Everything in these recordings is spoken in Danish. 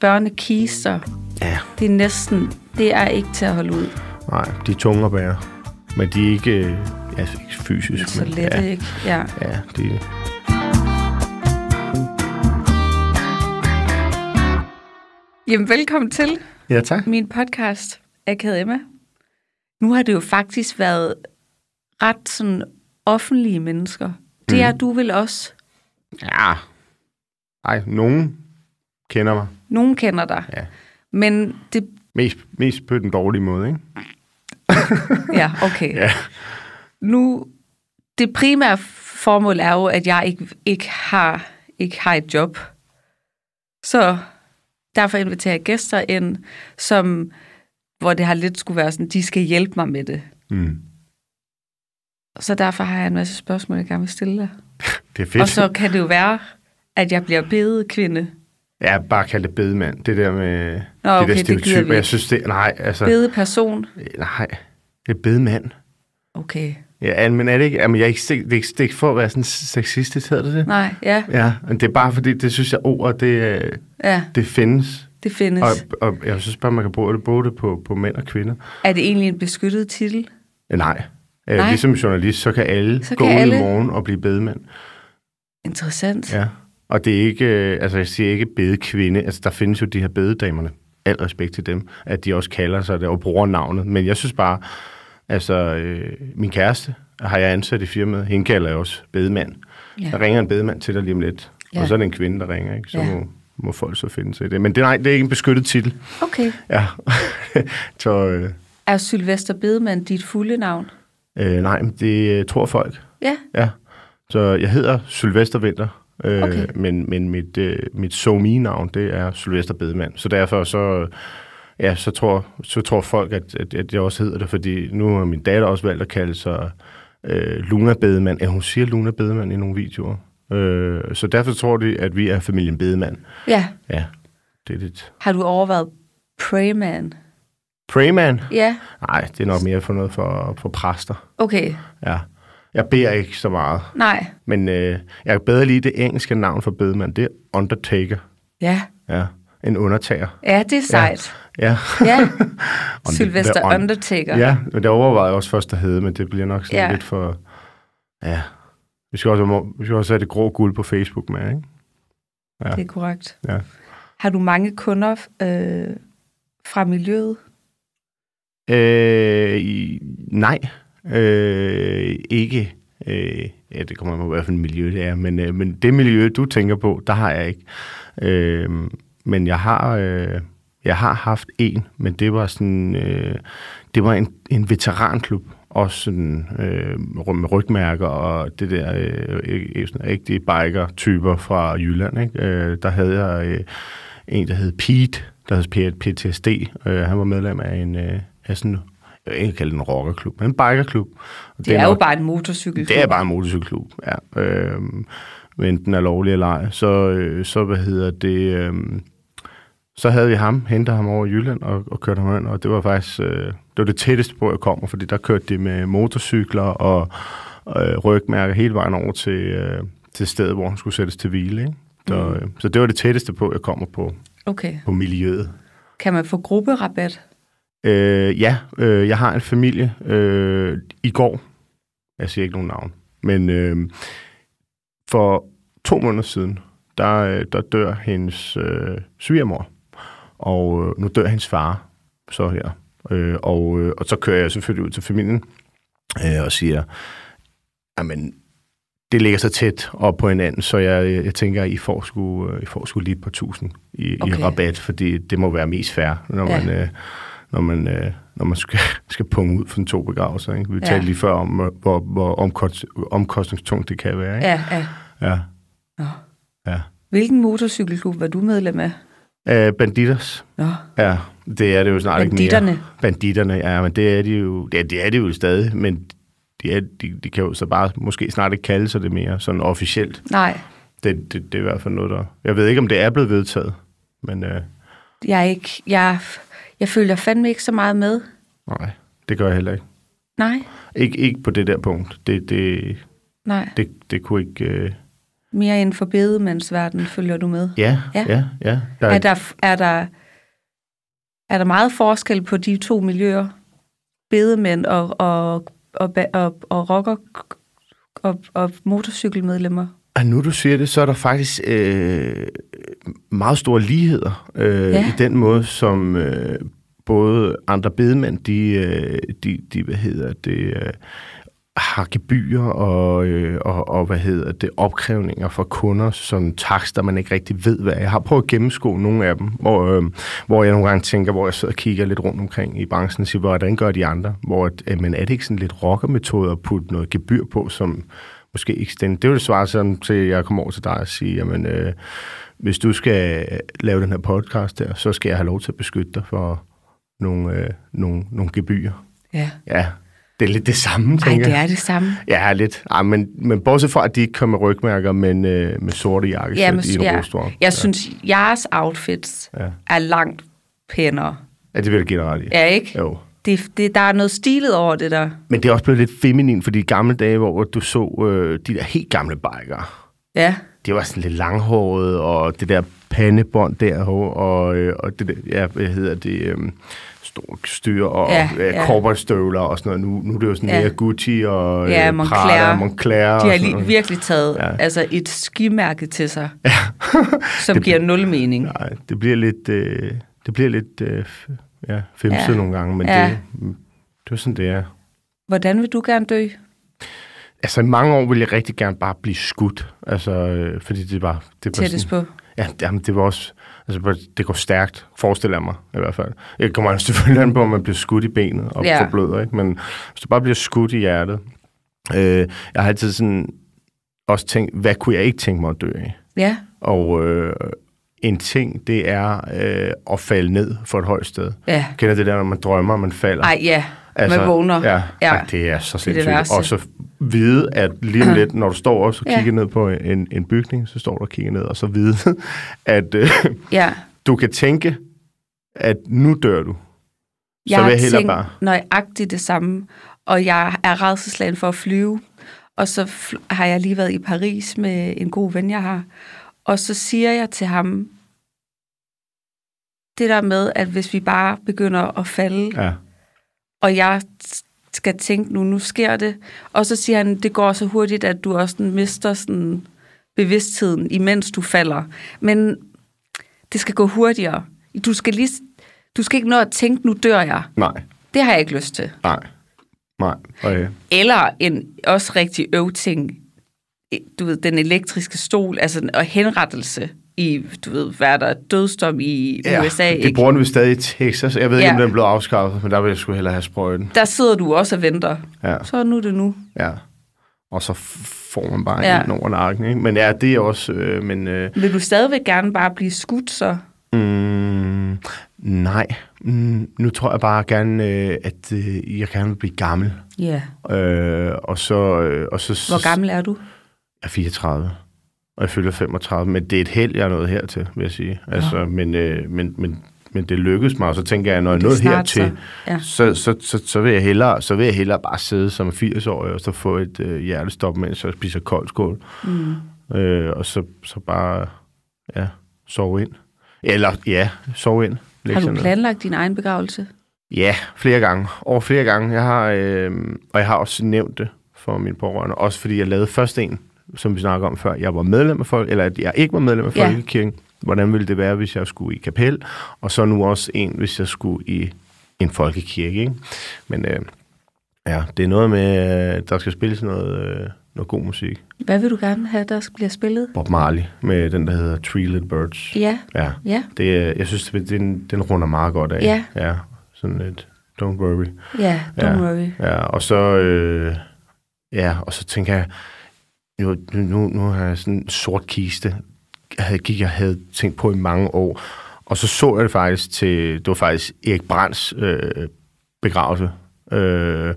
børnekister. Ja. Det er næsten, det er ikke til at holde ud. Nej, de er tunge at bære. Men de er ikke, ja, ikke fysisk. Så men, ja. ikke? Ja. Ja, det er Jamen, velkommen til. Ja, tak. Min podcast, Akad Emma. Nu har det jo faktisk været ret sådan offentlige mennesker. Mm. er du vel også? Ja. Nej, nogen kender mig. Nogen kender dig. Ja. Men det... Mest, mest på den dårlige måde, ikke? ja, okay. Ja. Nu, det primære formål er jo, at jeg ikke, ikke, har, ikke har et job. Så derfor inviterer jeg gæster ind, som, hvor det har lidt skulle være sådan, de skal hjælpe mig med det. Mm. Så derfor har jeg en masse spørgsmål, jeg gerne vil stille dig. Det er fedt. Og så kan det jo være, at jeg bliver bedet kvinde. Ja, bare kalde det bedemand. Det der med Nå, okay, det der stereotyper. Det jeg synes det... Nej, altså... Bedeperson? Øh, nej, det er bedemand. Okay. Ja, men er det ikke... Jamen, jeg er ikke, det, er ikke, det er ikke for at være sådan sexistisk, hedder det det? Nej, ja. Ja, men det er bare fordi, det synes jeg, ordet, det, øh, ja. det findes. Det findes. Og, og jeg synes bare, man kan bruge det både på, på mænd og kvinder. Er det egentlig en beskyttet titel? Øh, nej. Nej. Ligesom journalist, så kan alle så gå alle... ud i morgen og blive bedemand. Interessant. Ja. Og det er ikke, øh, altså jeg siger ikke bedekvinde, altså der findes jo de her bededamerne, al respekt til dem, at de også kalder sig det og bruger navnet. Men jeg synes bare, altså øh, min kæreste har jeg ansat i firmaet, hende kalder jeg også bedemand. Ja. Der ringer en bedemand til dig lige om lidt, ja. og så er det en kvinde, der ringer, ikke? Så ja. må, må folk så finde sig i det. Men det, nej, det er ikke en beskyttet titel. Okay. Ja. så, øh, er Sylvester Bedemand dit fulde navn? Øh, nej, men det øh, tror folk. Ja. ja. Så jeg hedder Sylvester Vinter Øh, okay. Men, men mit, øh, mit mit me navn det er Sylvester Bedemand. Så derfor så, ja, så, tror, så tror folk, at, at, at jeg også hedder det, fordi nu har min datter også valgt at kalde sig øh, Luna Bedemand. Ja, hun siger Luna Bedemand i nogle videoer. Øh, så derfor tror de, at vi er familien Bedemand. Ja. Ja, det er det. Har du overvejet Prayman? Prayman? Ja. Nej, det er nok mere for noget for, for præster. Okay. Ja. Jeg beder ikke så meget. Nej. Men øh, jeg kan bedre lige det engelske navn for bedemand. Det er Undertaker. Ja. Ja. En undertager. Ja, det er sejt. Ja. ja. ja. Sylvester on... Undertaker. Ja, men det overvejede jeg også først at hedde, men det bliver nok sådan ja. lidt for... Ja. Vi skal, også, vi skal også have det grå guld på Facebook med, ikke? Ja. Det er korrekt. Ja. Har du mange kunder øh, fra miljøet? Øh, nej, øh, ikke... Øh, ja, det kommer man på, hvad for et miljø det er, men, øh, men det miljø, du tænker på, der har jeg ikke. Øh, men jeg har, øh, jeg har haft en, men det var sådan, øh, det var en, en veteranklub, også sådan, øh, med rygmærker og det der øh, ægte biker-typer fra Jylland. Ikke? Øh, der havde jeg øh, en, der hed Pete, der hed PTSD. Øh, han var medlem af en øh, af sådan jeg vil ikke kalde den en rockerklub, men en bikerklub. Og det, det er, er nok, jo bare en motorcykelklub. Det er bare en motorcykelklub, ja. Øh, enten den er lovlig eller ej. Så, øh, så hvad hedder det... Øh, så havde vi ham, henter ham over i Jylland og, og kørte ham ind, og det var faktisk øh, det, var det tætteste på, jeg kommer, fordi der kørte de med motorcykler og øh, rygmærker hele vejen over til, øh, til stedet, hvor han skulle sættes til hvile. Ikke? Så, mm. øh, så det var det tætteste på, jeg kommer på, okay. på miljøet. Kan man få grupperabat? Øh, ja, øh, jeg har en familie øh, i går. Jeg siger ikke nogen navn. Men øh, for to måneder siden, der, øh, der dør hendes øh, svigermor. Og øh, nu dør hendes far så her. Øh, og, øh, og så kører jeg selvfølgelig ud til familien øh, og siger, men det ligger så tæt op på hinanden, så jeg, øh, jeg tænker, I får, sgu, øh, I får sgu lige et par tusind i, okay. i rabat, fordi det må være mest fair, når ja. man... Øh, når man, øh, når man skal, skal punge ud for en to begravelser. Ikke? Vi ja. talte lige før om, hvor, hvor omkost, omkostningstungt det kan være. Ikke? Ja, ja. ja. Nå. ja. Hvilken motorcykelklub var du medlem af? Æh, øh, banditers. Nå. Ja, det er det jo snart Banditterne. ikke mere. Banditterne. ja, men det er de jo, det er, det er de jo stadig, men de, er, de, de kan jo så bare måske snart ikke kalde sig det mere, sådan officielt. Nej. Det, det, det er i hvert fald noget, der... Jeg ved ikke, om det er blevet vedtaget, men... Øh, jeg er ikke... Jeg jeg følger fandme ikke så meget med. Nej, det gør jeg heller ikke. Nej. Ikke, ikke på det der punkt. Det, det, Nej. Det, det kunne ikke... Øh... Mere inden for bedemandsverdenen følger du med? Ja, ja, ja. ja. Der er, er, der, er, der, er der meget forskel på de to miljøer? Bedemænd og, og, og, og, og rocker og, og motorcykelmedlemmer? Og ah, nu du siger det, så er der faktisk... Øh meget store ligheder øh, ja. i den måde, som øh, både andre bedemænd, de, øh, de, de hvad hedder det, øh, har gebyrer og, øh, og, og, hvad hedder det, opkrævninger fra kunder, som takster, man ikke rigtig ved, hvad er. Jeg har prøvet at gennemskue nogle af dem, hvor, øh, hvor jeg nogle gange tænker, hvor jeg sidder og kigger lidt rundt omkring i branchen og siger, hvordan gør de andre? Hvor øh, men er det ikke sådan lidt rockermetode at putte noget gebyr på, som måske ikke stændig? Det ville svare sådan til, at jeg kommer over til dig og siger, jamen, øh, hvis du skal øh, lave den her podcast der, så skal jeg have lov til at beskytte dig for nogle, øh, nogle, nogle gebyrer. Ja. Ja, det er lidt det samme, tænker jeg. det er det samme. Ja, lidt. Ej, men, men bortset fra, at de ikke kommer med rygmærker, men øh, med sorte jakkesæt ja, i en ja. rostvogn. Jeg ja. synes, jeres outfits ja. er langt pænere. Ja, det vil jeg give dig Ja, ikke? Jo. Det, det, der er noget stilet over det der. Men det er også blevet lidt feminin, fordi i gamle dage, hvor du så øh, de der helt gamle bikere. Ja det var sådan lidt langhåret, og det der pandebånd der, og, øh, og det der, ja, hvad hedder det, øhm, styr og ja, ja. korporatstøvler og sådan noget. Nu, nu er det jo sådan ja. mere Gucci og ja, øh, Moncler. Prada og Moncler. De har lige noget. virkelig taget ja. altså et skimærke til sig, ja. som det, giver nul mening. Nej, det bliver lidt, øh, det bliver lidt øh, ja, femset ja. nogle gange, men ja. det, det er sådan, det er. Hvordan vil du gerne dø? Altså i mange år ville jeg rigtig gerne bare blive skudt, altså, øh, fordi det var... Det var Tættest sådan, på? Ja, jamen, det var også... Altså, det går stærkt, forestiller jeg mig i hvert fald. Jeg kommer selvfølgelig an på, at man bliver skudt i benet og ja. forbløder, ikke? Men hvis du bare bliver skudt i hjertet... Øh, jeg har altid sådan også tænkt, hvad kunne jeg ikke tænke mig at dø af? Ja. Og øh, en ting, det er øh, at falde ned for et højt sted. Ja. Kender det der, når man drømmer, man falder? Ej, ja. Altså, man vågner. Ja, ja. Ej, det er så sindssygt. Og så vide, at lige om lidt, når du står op og kigger ja. ned på en, en bygning, så står du og kigger ned, og så vide, at øh, ja. du kan tænke, at nu dør du. Så jeg vil jeg bare. nøjagtigt det samme, og jeg er redselslagen for at flyve. Og så har jeg lige været i Paris med en god ven, jeg har. Og så siger jeg til ham, det der med, at hvis vi bare begynder at falde, ja og jeg skal tænke nu, nu sker det. Og så siger han, det går så hurtigt, at du også mister sådan bevidstheden, imens du falder. Men det skal gå hurtigere. Du skal, lige, du skal ikke nå at tænke, nu dør jeg. Nej. Det har jeg ikke lyst til. Nej. Nej. Okay. Eller en også rigtig øvting, du ved, den elektriske stol, altså en henrettelse i, du ved, hvad der dødsdom i ja, USA. de ikke? bruger vi stadig i Texas. Jeg ved ja. ikke, om den blev afskaffet, men der vil jeg sgu hellere have sprøjten. Der sidder du også og venter. Ja. Så nu er det nu. Ja. Og så får man bare ja. en over nakken, ikke? Men ja, det er også... Øh, men, øh, vil du stadigvæk gerne bare blive skudt, så? Mm, nej. Mm, nu tror jeg bare gerne, øh, at øh, jeg gerne vil blive gammel. Ja. Yeah. Øh, og så... Øh, og så Hvor gammel er du? Jeg er 34 og jeg fylder 35, men det er et held, jeg er nået hertil, vil jeg sige. Altså, ja. men, øh, men, men, men det lykkedes mig, og så tænker jeg, når jeg nåede hertil, så. Ja. Så, så, så, så, vil jeg hellere, så vil jeg hellere bare sidde som 80-årig, og så få et øh, hjertestop, mens jeg spiser kold skål. Mm. Øh, og så, så bare ja, sove ind. Eller ja, sove ind. Har du planlagt din egen begravelse? Ja, flere gange. Over flere gange. Jeg har, øh, og jeg har også nævnt det for mine pårørende. Også fordi jeg lavede først en som vi snakker om før, jeg var medlem af folk, eller at jeg ikke var medlem af Folkekirken. Ja. Hvordan ville det være, hvis jeg skulle i kapel? Og så nu også en, hvis jeg skulle i en folkekirke. Ikke? Men øh, ja, det er noget med, øh, der skal spilles noget, øh, noget god musik. Hvad vil du gerne have, der bliver spillet? Bob Marley med den, der hedder Three Little Birds. Ja. Ja. ja. Det, jeg synes, det, den, den runder meget godt af. Ja. ja sådan lidt, don't worry. Ja, don't ja. worry. Ja, og så, øh, ja, og så tænker jeg, nu, nu, nu har jeg sådan en sort kiste, jeg havde, gik, jeg havde tænkt på i mange år. Og så så jeg det faktisk til, det var faktisk Erik Brands øh, begravelse. Øh,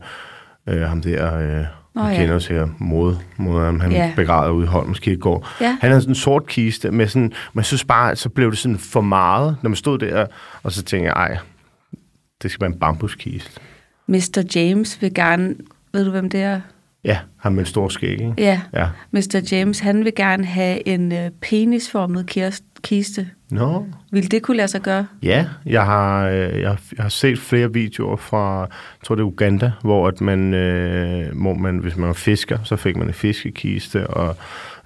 øh, ham der, øh, Nå, ja. kender mod, mod ham, han yeah. begravede ude i Holmens Kirkegård. Yeah. Han havde sådan en sort kiste, med sådan, man synes bare, så blev det sådan for meget, når man stod der, og så tænkte jeg, ej, det skal være en bambuskiste. Mr. James vil gerne, ved du hvem det er? Ja, ham med stor skæg, ikke? Ja. ja. Mr. James, han vil gerne have en øh, penisformet kiste. Nå. No. Vil det kunne lade sig gøre? Ja, jeg har, øh, jeg, jeg har set flere videoer fra, jeg tror det er Uganda, hvor, at man, øh, hvor man, hvis man var fisker, så fik man en fiskekiste, og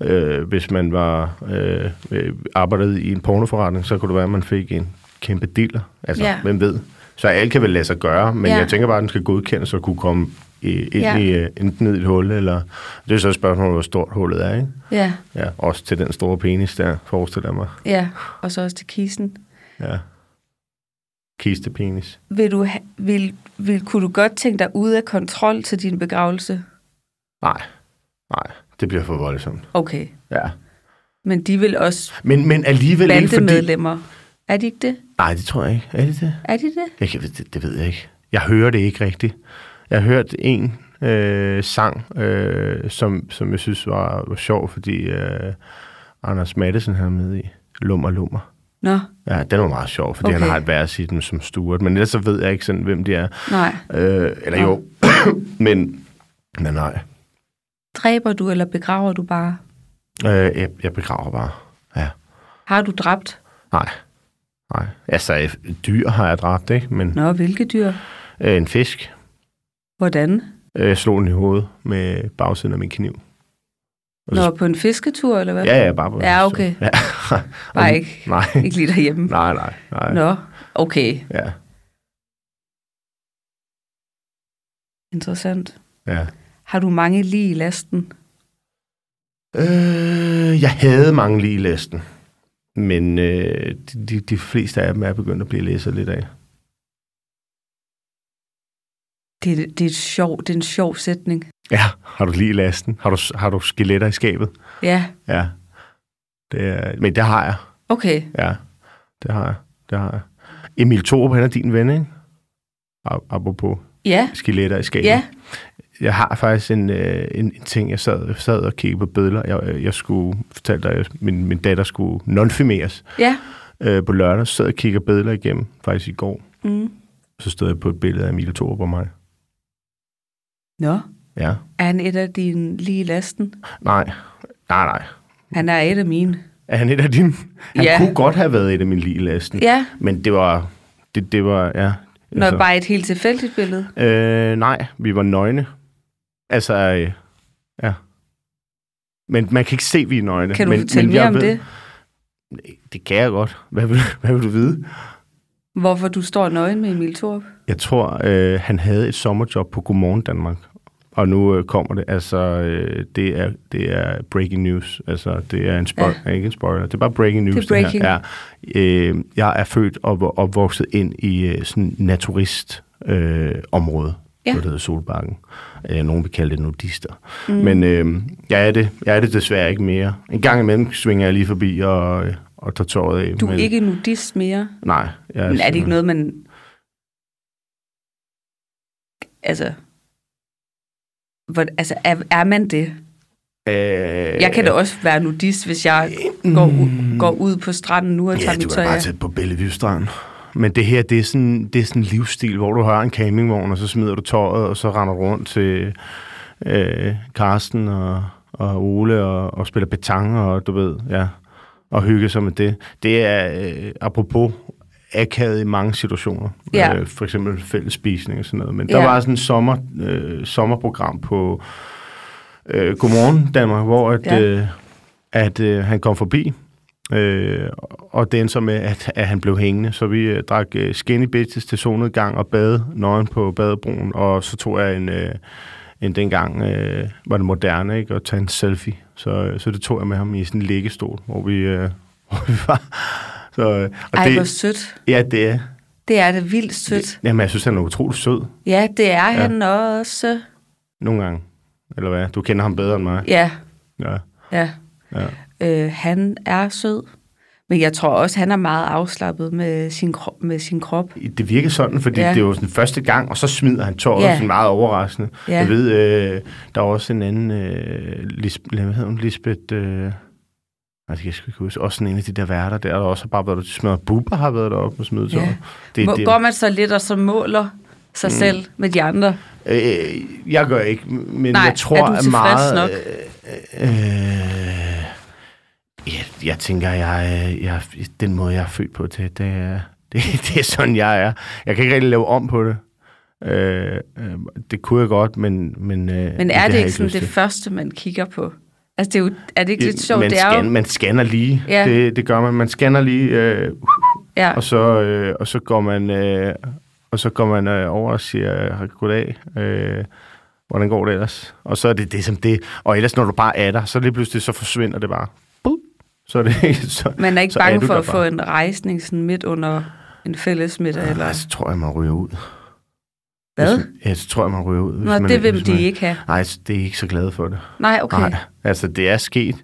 øh, hvis man var øh, øh arbejdede i en pornoforretning, så kunne det være, at man fik en kæmpe dealer. Altså, ja. hvem ved? Så alt kan vel lade sig gøre, men ja. jeg tænker bare, at den skal godkendes og kunne komme i, ind ja. i, øh, enten ned i et hul, eller det er så et spørgsmål, hvor stort hullet er, ikke? Ja. ja. Også til den store penis, der forestiller mig. Ja, og så også til kisten. Ja. Kiste penis. Vil du, vil, vil, kunne du godt tænke dig ud af kontrol til din begravelse? Nej, nej, det bliver for voldsomt. Okay. Ja. Men de vil også men, men alligevel ikke, fordi, medlemmer. Er de ikke det? Nej, det tror jeg ikke. Er de det? Er de det? Jeg det, det ved jeg ikke. Jeg hører det ikke rigtigt. Jeg har hørt en øh, sang, øh, som, som jeg synes var, var sjov, fordi øh, Anders Madsen havde med i Lummer Lummer. Nå. Ja, den var meget sjov, fordi okay. han har et vers i den som Stuart, men ellers så ved jeg ikke sådan, hvem de er. Nej. Øh, eller Nå. jo, men, men nej. Dræber du, eller begraver du bare? Øh, jeg, jeg begraver bare, ja. Har du dræbt? Nej. Nej, altså dyr har jeg dræbt, ikke? Men, Nå, hvilke dyr? Øh, en fisk. Hvordan? Jeg øh, slog den i hovedet med bagsiden af min kniv. Og Nå, så... på en fisketur, eller hvad? Ja, ja, bare på Ja, okay. Ja. bare ikke, nej. ikke lige derhjemme. Nej, nej, nej. Nå, okay. Ja. Interessant. Ja. Har du mange lige i lasten? Øh, jeg havde mange lige i lasten. Men øh, de, de fleste af dem er begyndt at blive læset lidt af. Det, det, er et sjov, det er en sjov sætning. Ja, har du lige læst den? Har du, har du skeletter i skabet? Ja. Ja. Det er, men det har jeg. Okay. Ja, det har jeg. Det har jeg. Emil Thorup, han er din ven, ikke? Apropos ja. skeletter i skabet. Ja jeg har faktisk en, øh, en, en ting, jeg sad, sad og kiggede på bødler. Jeg, øh, jeg skulle fortælle dig, at min, min datter skulle nonfimeres ja. øh, på lørdag. Så sad og kiggede bødler igennem, faktisk i går. Mm. Så stod jeg på et billede af Emil Thorup og mig. Nå. Ja. Er han et af dine lige lasten? Nej, nej, nej. Han er et af mine. Er han et af dine? Han ja. kunne godt have været et af mine lige lasten. Ja. Men det var, det, det var, ja, Nå, altså, bare et helt tilfældigt billede? Øh, nej, vi var nøgne. Altså, øh, ja. Men man kan ikke se vi vine øjne. Kan du men, fortælle men mere om ved, det? Det kan jeg godt. Hvad vil, hvad vil du vide? Hvorfor du står nøgen med Emil Thorup? Jeg tror, øh, han havde et sommerjob på Godmorgen Danmark. Og nu øh, kommer det. Altså, øh, det, er, det er breaking news. Altså, det er en spoiler. Ja. Ikke en spoiler. Det er bare breaking news. Det er breaking. Det her. Ja. Øh, jeg er født og opvokset ind i øh, sådan naturist øh, område ja. der hedder Solbakken. Nogle øh, nogen vil kalde det nudister. Mm. Men øh, jeg, er det, jeg er det desværre ikke mere. En gang imellem svinger jeg lige forbi og, øh, og tager tåret af. Du er men, ikke nudist mere? Nej. Jeg er men er det ikke noget, man... Altså... Hvor, altså, er, er man det? Æh, øh, jeg kan da også være nudist, hvis jeg går, mm. går ud på stranden nu og tager ja, mit tøj af. Ja, du er bare tæt på Bellevue stranden men det her, det er sådan, det er sådan en livsstil, hvor du har en campingvogn, og så smider du tøjet, og så render du rundt til øh, Karsten og, og Ole og, og spiller petang, og du ved, ja, og hygge sig med det. Det er, øh, apropos akavet i mange situationer. Ja. Øh, for eksempel fællesspisning og sådan noget. Men ja. der var sådan et sommer, øh, sommerprogram på øh, Godmorgen Danmark, hvor at, ja. øh, at øh, han kom forbi, Øh, og den så med, at, at han blev hængende. Så vi øh, drak øh, skinny bitches til gang og bad nøgen på badebroen, og så tog jeg en, øh, en dengang øh, var det moderne, ikke, at tage en selfie. Så, øh, så det tog jeg med ham i sådan en liggestol, hvor vi, øh, hvor vi var. Så, øh, og Ej, det, hvor sødt. Ja, det er. Det er det vildt sødt. Det, jamen, jeg synes, han er utrolig sød. Ja, det er ja. han også. Nogle gange, eller hvad? Du kender ham bedre end mig. Ja. Ja. Ja. ja. Øh, han er sød, men jeg tror også, han er meget afslappet med sin, kro- med sin krop. Det virker sådan, fordi ja. det er jo første gang, og så smider han tåret, ja. sådan meget overraskende. Ja. Jeg ved, øh, der er også en anden, øh, Lis, hvad hedder hun, Lisbeth... Øh Altså, jeg skal ikke huske. Også sådan en af de der værter der, der også har bare været der. Smadret Bubba har været deroppe og smidt ja. det, Må, det, Går man så lidt og så måler sig mm. selv med de andre? Øh, jeg gør ikke, men Nej, jeg tror er du meget... Nok? Øh, øh, øh jeg, jeg tænker, jeg, jeg, den måde, jeg er født på til, det, det, det, det er sådan, jeg er. Jeg kan ikke rigtig lave om på det. Øh, øh, det kunne jeg godt, men... Men, øh, men er det, det ikke sådan det til. første, man kigger på? Altså, det er, jo, er det ikke lidt sjovt? Man, det er scan, jo... man scanner lige. Ja. Det, det gør man. Man scanner lige, øh, ja. og, så, øh, og så går man, øh, og så går man øh, over og siger, goddag, øh, hvordan går det ellers? Og så er det det som det. Og ellers, når du bare er der, så lige pludselig, så forsvinder det bare. Så er det ikke, så, Man er ikke så bange er for at bare. få en rejsning sådan midt under en fælles middag? Ja, ah, eller? så tror jeg, man ryger ud. Hvad? Hvis, ja, så tror jeg, man ryger ud. Nå, man, det vil de man, ikke have. Nej, det er ikke så glade for det. Nej, okay. Nej, altså det er sket.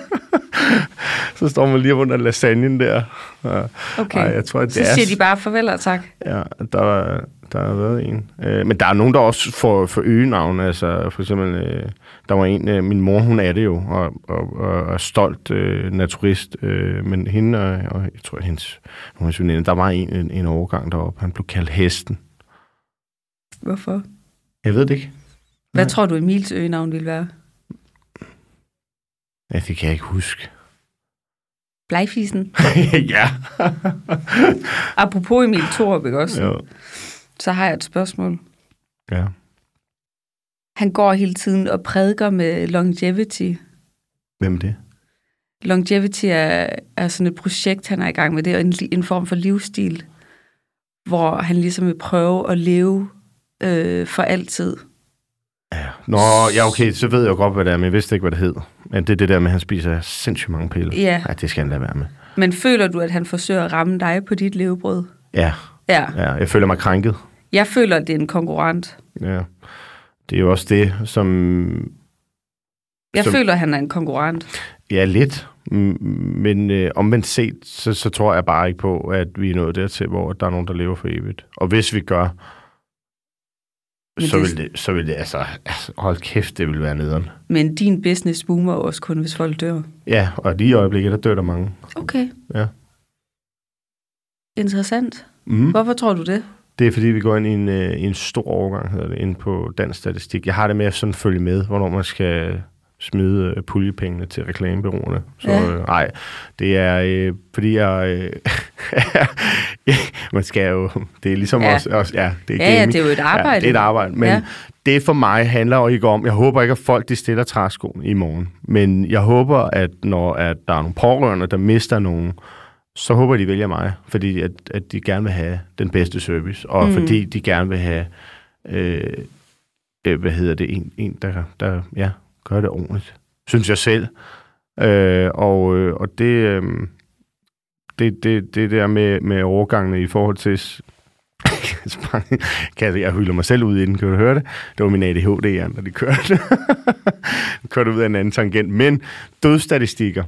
så står man lige under lasagnen der. Okay, Ej, jeg tror, det så siger er... de bare farvel og tak. Ja, der var, der har været en. Øh, men der er nogen, der også får, får øgenavn. Altså, for eksempel, øh, der var en, øh, min mor, hun er det jo, og, og, og, og stolt øh, naturist. Øh, men hende og, og, jeg tror, hendes, hendes veninde, der var en, en, en overgang deroppe. Han blev kaldt Hesten. Hvorfor? Jeg ved det ikke. Hvad Nej. tror du, Emils øgenavn ville være? Ja, det kan jeg ikke huske. Blegfisen? ja. Apropos Emil Thorup, ikke også? Jo så har jeg et spørgsmål. Ja. Han går hele tiden og prædiker med longevity. Hvem er det? Longevity er, er sådan et projekt, han er i gang med. Det er en, en form for livsstil, hvor han ligesom vil prøve at leve øh, for altid. Ja. Nå, ja, okay, så ved jeg jo godt, hvad det er, men jeg vidste ikke, hvad det hed. Men det er det der med, at han spiser sindssygt mange piller. Ja. ja. det skal han lade være med. Men føler du, at han forsøger at ramme dig på dit levebrød? Ja. Ja. ja jeg føler mig krænket. Jeg føler, at det er en konkurrent. Ja. Det er jo også det, som... Jeg som, føler, at han er en konkurrent. Ja, lidt. Men øh, omvendt set, så, så tror jeg bare ikke på, at vi er nået dertil, hvor der er nogen, der lever for evigt. Og hvis vi gør, så, det... Vil det, så vil det, altså, altså, hold kæft, det vil være nederen. Men din business boomer også kun, hvis folk dør. Ja, og lige i øjeblikket, der dør der mange. Okay. Ja. Interessant. Mm. Hvorfor tror du det? Det er fordi, vi går ind i en, øh, en stor overgang, hedder det, ind på dansk statistik. Jeg har det med at sådan følge med, hvornår man skal smide øh, puljepengene til reklamebyråerne. Så nej, øh, nej, det er øh, fordi jeg... Øh, man skal jo... Det er ligesom ja. også... også ja, det er ja, ja, det er jo et arbejde. Ja, det er et arbejde, men ja. det for mig handler jo ikke om... Jeg håber ikke, at folk de stiller træskoen i morgen, men jeg håber, at når at der er nogle pårørende, der mister nogen, øh, så håber de vælger mig, fordi at, at de gerne vil have den bedste service, og mm. fordi de gerne vil have, øh, øh, hvad hedder det, en, en der, der ja, gør det ordentligt, synes jeg selv. Øh, og, øh, og det, øh, det, det, det der med, med overgangene i forhold til kan jeg hylder mig selv ud i den, kan du høre det? Det var min ADHD, når de kørte. kørte ud af en anden tangent. Men dødstatistikker,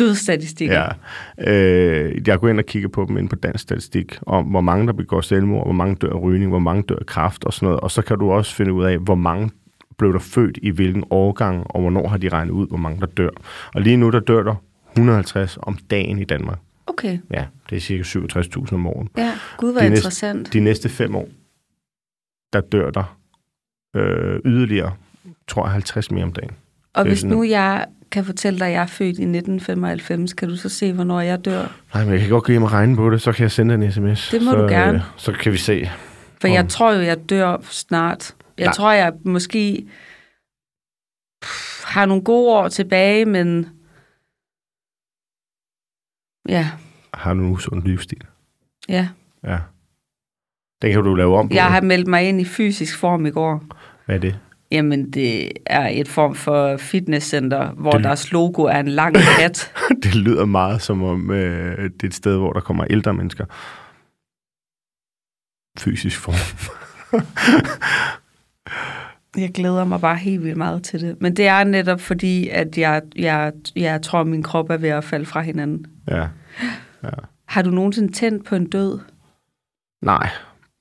dødsstatistikker. Ja. Øh, jeg går ind og kigger på dem ind på dansk statistik, om hvor mange der begår selvmord, hvor mange dør af rygning, hvor mange dør af kræft og sådan noget. Og så kan du også finde ud af, hvor mange blev der født i hvilken årgang, og hvornår har de regnet ud, hvor mange der dør. Og lige nu der dør der 150 om dagen i Danmark. Okay. Ja, det er cirka 67.000 om året. Ja, gud, hvor interessant. Næste, de næste fem år, der dør der øh, yderligere, tror jeg, 50 mere om dagen. Og hvis nu jeg kan fortælle dig, at jeg er født i 1995, kan du så se, hvornår jeg dør? Nej, men jeg kan godt give mig regne på det, så kan jeg sende en sms. Det må så, du øh, gerne. Øh, så kan vi se. For om... jeg tror jo, jeg dør snart. Jeg Nej. tror, jeg måske har nogle gode år tilbage, men ja. Har du usund livsstil? Ja. Ja. Den kan du lave om på. Jeg har meldt mig ind i fysisk form i går. Hvad er det? Jamen, det er et form for fitnesscenter, hvor det... deres logo er en lang kat. det lyder meget som om, øh, det er et sted, hvor der kommer ældre mennesker. Fysisk form. jeg glæder mig bare helt vildt meget til det. Men det er netop fordi, at jeg, jeg, jeg tror, at min krop er ved at falde fra hinanden. Ja. ja. Har du nogensinde tændt på en død? Nej,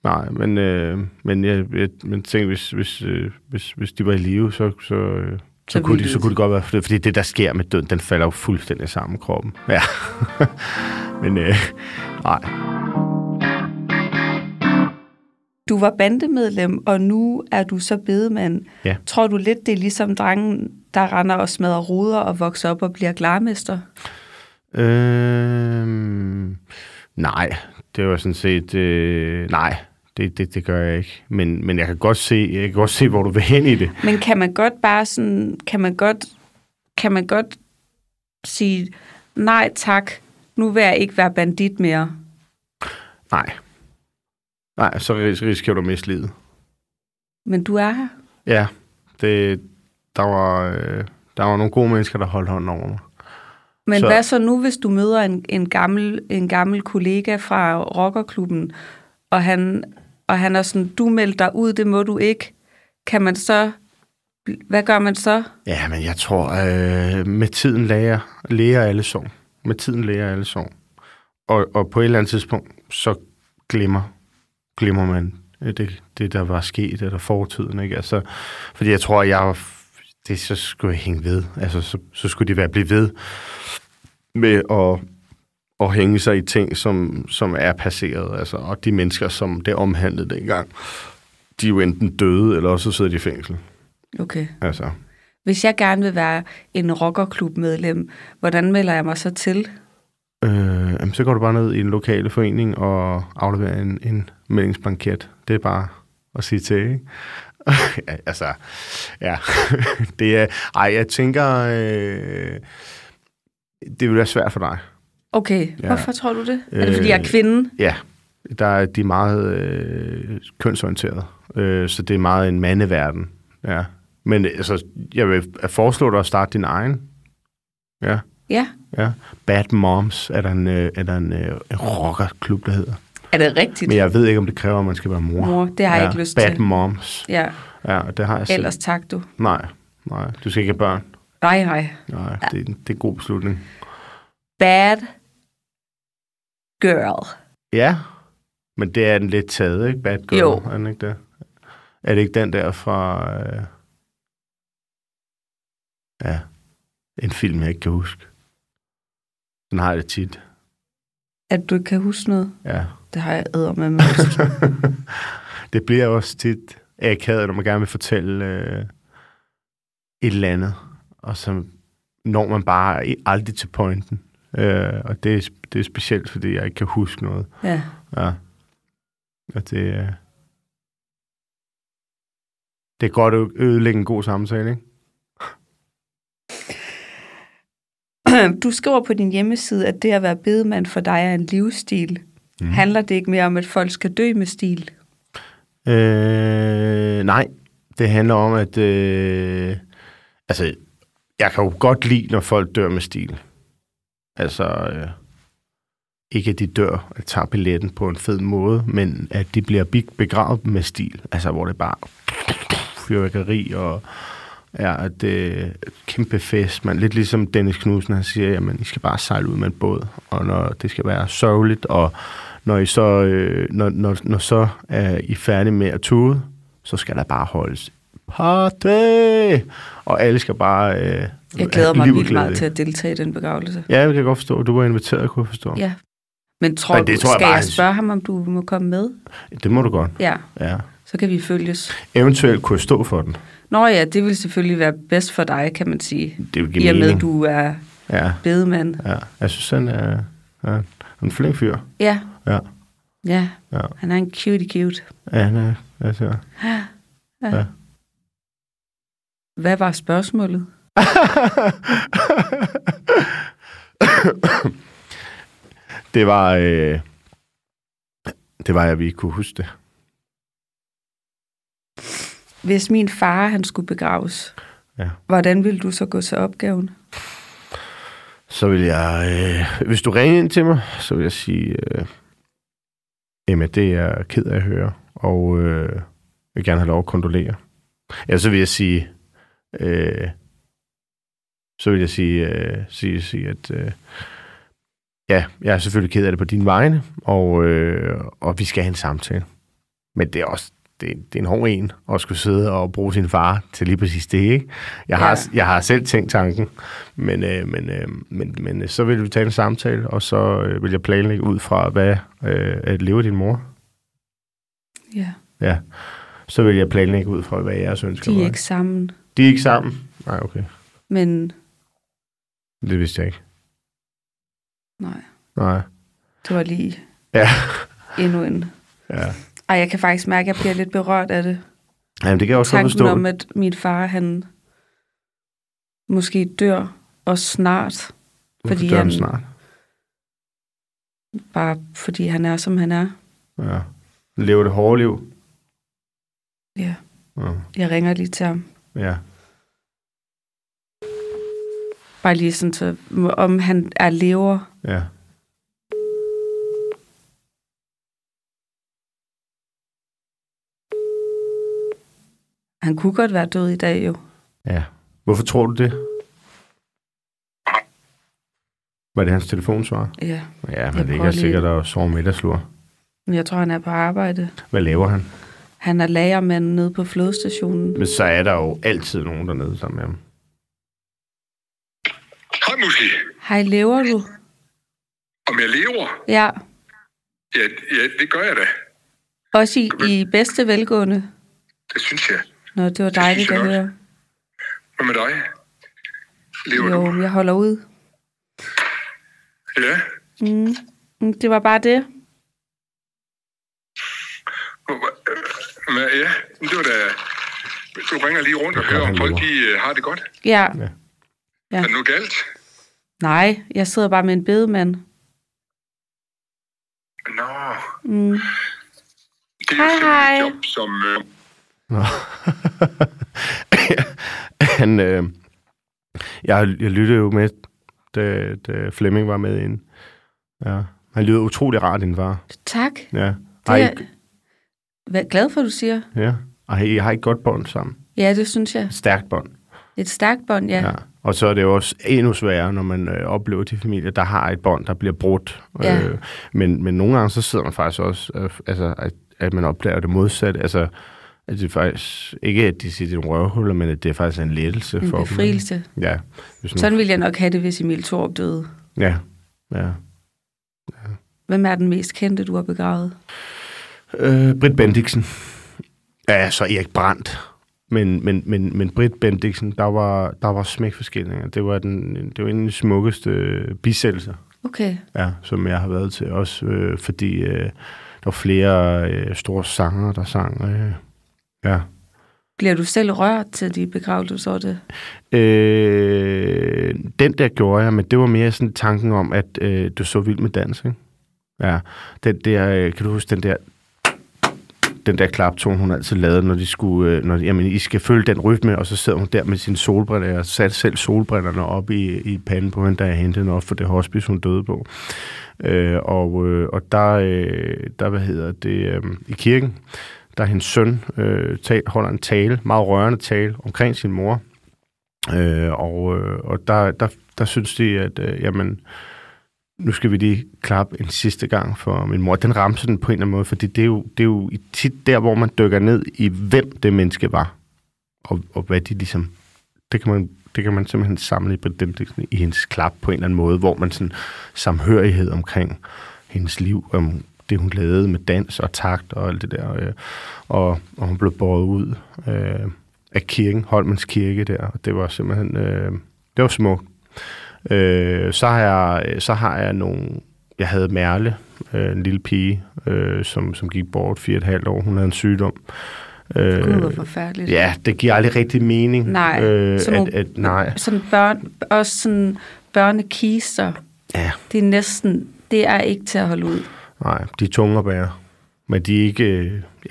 Nej, men, øh, men jeg, jeg men tænk, hvis, hvis, øh, hvis, hvis de var i live, så, så, øh, så, så, kunne de, så kunne det godt være, fordi det, der sker med døden, den falder jo fuldstændig sammen med kroppen. Ja. men øh, nej. Du var bandemedlem, og nu er du så bedemand. Ja. Tror du lidt, det er ligesom drengen, der render og smadrer ruder og vokser op og bliver glarmester? Øh, nej, det var sådan set... Øh, nej, det, det, det gør jeg ikke. Men, men jeg, kan godt se, jeg kan godt se, hvor du vil hen i det. Men kan man godt bare sådan, kan man godt, kan man godt sige, nej tak, nu vil jeg ikke være bandit mere? Nej. Nej, så risikerer du at miste livet. Men du er her. Ja, det, der, var, øh, der var nogle gode mennesker, der holdt hånden over mig. Men så. hvad så nu, hvis du møder en, en, gammel, en gammel kollega fra rockerklubben, og han og han er sådan, du melder dig ud, det må du ikke, kan man så, hvad gør man så? Ja, men jeg tror, øh, med tiden lærer, lærer alle sorg. Med tiden lærer alle sorg. Og, og på et eller andet tidspunkt, så glemmer, glemmer man øh, det, det, der var sket, eller fortiden, ikke? Altså, fordi jeg tror, at jeg, det, så skulle jeg hænge ved. Altså, så, så skulle de være blive ved med at at hænge sig i ting, som, som er passeret. Altså, og de mennesker, som det omhandlede dengang, de er jo enten døde, eller også sidder de i fængsel. Okay. Altså. Hvis jeg gerne vil være en rockerklubmedlem, hvordan melder jeg mig så til? Øh, jamen, så går du bare ned i en lokale forening og afleverer en, en meldingsblanket. Det er bare at sige til, ikke? altså, ja. det er, ej, jeg tænker, øh, det vil være svært for dig. Okay, ja. hvorfor tror du det? Er det, fordi jeg er øh, kvinde? Ja, der er, de er meget øh, kønsorienterede, øh, så det er meget en mandeverden. Ja. Men øh, altså, jeg vil foreslå dig at starte din egen. Ja. Ja. ja. Bad Moms er der en, øh, er der en øh, rockerklub, der hedder. Er det rigtigt? Men jeg ved ikke, om det kræver, at man skal være mor. Mor, det har ja. jeg ikke lyst Bad til. Bad Moms. Ja. Ja, det har jeg selv. Ellers tak, du. Nej, nej. Du skal ikke have børn. Nej, nej. Nej, det, det er en god beslutning. Bad girl. Ja, men det er den lidt taget, ikke? Bad girl, jo. er den ikke det? Er det ikke den der fra... Øh... Ja, en film, jeg ikke kan huske. Den har jeg det tit. At du ikke kan huske noget? Ja. Det har jeg æder med mig. det bliver også tit akavet, når man gerne vil fortælle øh, et eller andet, og så når man bare aldrig til pointen. Øh, og det er, det er specielt, fordi jeg ikke kan huske noget. Ja. ja. Og det, øh, det er godt at ødelægge en god samtale, ikke? Du skriver på din hjemmeside, at det at være bedemand for dig er en livsstil. Mm. Handler det ikke mere om, at folk skal dø med stil? Øh, nej, det handler om, at... Øh, altså, jeg kan jo godt lide, når folk dør med stil. Altså, øh, ikke at de dør og tager billetten på en fed måde, men at de bliver begravet med stil. Altså, hvor det bare fyrværkeri og ja, at det kæmpe fest. Man, lidt ligesom Dennis Knudsen, han siger, at I skal bare sejle ud med en båd, og når det skal være sørgeligt, og når I så, øh, når, når, når så er I færdige med at tude, så skal der bare holdes party! Og alle skal bare... Øh, jeg glæder mig vildt meget til at deltage i den begravelse. Ja, jeg kan godt forstå. Du var inviteret, kunne jeg forstå. Ja. Men tror, Ej, det, du, tror skal jeg, bare... jeg spørge ham, om du må komme med? Det må du godt. Ja. ja. Så kan vi følges. Eventuelt kunne jeg stå for den. Nå ja, det vil selvfølgelig være bedst for dig, kan man sige. Det vil give I og med, at du er ja. bedemand. Ja, jeg synes, han er, ja. en flink fyr. Ja. Ja. Ja, ja. han er en cutie cute. Ja, han er, jeg ja. ja. Hvad var spørgsmålet? det var... Øh, det var, at vi ikke kunne huske det. Hvis min far, han skulle begraves, ja. hvordan ville du så gå til opgaven? Så vil jeg... Øh, hvis du ringer ind til mig, så vil jeg sige... Øh, Emma, det er jeg ked af at høre, og øh, vil gerne have lov at kondolere. Ja, så vil jeg sige, øh, så vil jeg sige, øh, sige, sige at øh, ja, jeg er selvfølgelig ked af det på din vegne, og, øh, og vi skal have en samtale. Men det er også det, det er en hård en at skulle sidde og bruge sin far til lige præcis det, ikke? Jeg har, jeg har selv tænkt tanken, men, øh, men, øh, men, men øh, så vil vi tage en samtale, og så øh, vil jeg planlægge ud fra, hvad øh, at leve din mor. Ja. Ja. Så vil jeg planlægge ud fra, hvad jeg synes. De er ikke sammen. De er ikke sammen. Nej, okay. Men... Det vidste jeg ikke. Nej. Nej. Det var lige ja. endnu en. Ja. Ej, jeg kan faktisk mærke, at jeg bliver lidt berørt af det. Jamen, det kan jeg også Tanken forstå. om, at min far, han måske dør og snart. Hvorfor fordi dør han, han snart? Bare fordi han er, som han er. Ja. Lever det hårde liv? Ja. ja. Jeg ringer lige til ham. Ja. Bare lige sådan, så, om han er lever. Ja. Han kunne godt være død i dag, jo. Ja. Hvorfor tror du det? Var det hans telefonsvar? Ja. Ja, men det ligger lige... sikkert og sover middagslur. Jeg tror, han er på arbejde. Hvad laver han? Han er lagermand nede på flodstationen. Men så er der jo altid nogen dernede sammen med ham. Hej, Musi. Hej, lever du? Om jeg lever? Ja. Ja, ja det gør jeg da. Også i, i bedste velgående? Det synes jeg. Nå, det var dejligt det at høre. Hvad med dig? Lever jo, du? jeg holder ud. Ja. Mm. mm det var bare det. Øh, ja, det var da... Du ringer lige rundt og hører, om folk de øh, har det godt. Ja. ja. Ja. Er det nu galt? Nej, jeg sidder bare med en bedemand. Nå. Mm. Det er hej, hej. job, som... Øh... Nå. Han, øh... jeg, jeg lyttede jo med, da, da Flemming var med ind. Ja. Han lyder utrolig rart, din far. Tak. Ja. det er Hvad glad for, du siger. Ja. Og I har et godt bånd sammen. Ja, det synes jeg. Et stærkt bånd. Et stærkt bånd, ja. ja. Og så er det jo også endnu sværere, når man øh, oplever de familier, der har et bånd, der bliver brudt. Øh, ja. Øh, men, men nogle gange, så sidder man faktisk også, øh, altså, at, at man opdager det modsatte. Altså, at det faktisk ikke, at de siger, det er røvhuller, men at det er faktisk en lettelse en for dem. En befrielse. Ja. Hvis Sådan ville jeg nok have det, hvis Emil Thorup døde. Ja. ja. ja. Hvem er den mest kendte, du har begravet? Øh, Britt Bendiksen. Ja, så Erik Brandt men, men, men, men Britt Bendiksen, der var, der var smækforskillinger. Det var, den, det var en af de smukkeste øh, bisættelser, okay. ja, som jeg har været til. Også øh, fordi øh, der var flere øh, store sanger, der sang. Øh, ja. Bliver du selv rørt til de begravelser? Det? Øh, den der gjorde jeg, men det var mere sådan tanken om, at øh, du så vild med dans, ikke? Ja, den der, øh, kan du huske den der, den der klaptone, hun altid lavede, når de skulle, øh, når jamen, I skal følge den rytme, og så sidder hun der med sin solbriller, og satte selv solbrillerne op i, i panden på hende, da jeg hentede hende op for det hospice, hun døde på. Øh, og, øh, og der, øh, der, hvad hedder det, øh, i kirken, der hendes søn øh, tal, holder en tale, meget rørende tale, omkring sin mor. Øh, og øh, og der, der, der synes de, at øh, jamen, øh, nu skal vi lige klappe en sidste gang for min mor. Den ramte den på en eller anden måde, fordi det er jo, det er jo tit der, hvor man dykker ned i, hvem det menneske var, og, og hvad de ligesom... Det kan man det kan man simpelthen samle på dem i hendes klap på en eller anden måde, hvor man sådan samhørighed omkring hendes liv, om det hun lavede med dans og takt og alt det der, og, øh, og, og hun blev båret ud øh, af kirken, Holmens kirke der, og det var simpelthen, øh, det var smukt. Øh, så, har jeg, så har jeg nogle... Jeg havde Merle, øh, en lille pige, øh, som, som gik bort halvt år. Hun havde en sygdom. Øh, Gud, forfærdeligt. Ja, det giver aldrig rigtig mening. Nej, øh, sådan, at, at, nej. sådan børn, også sådan børnekister. Ja. Det er næsten, det er ikke til at holde ud. Nej, de er tunge at bære. Men de er ikke,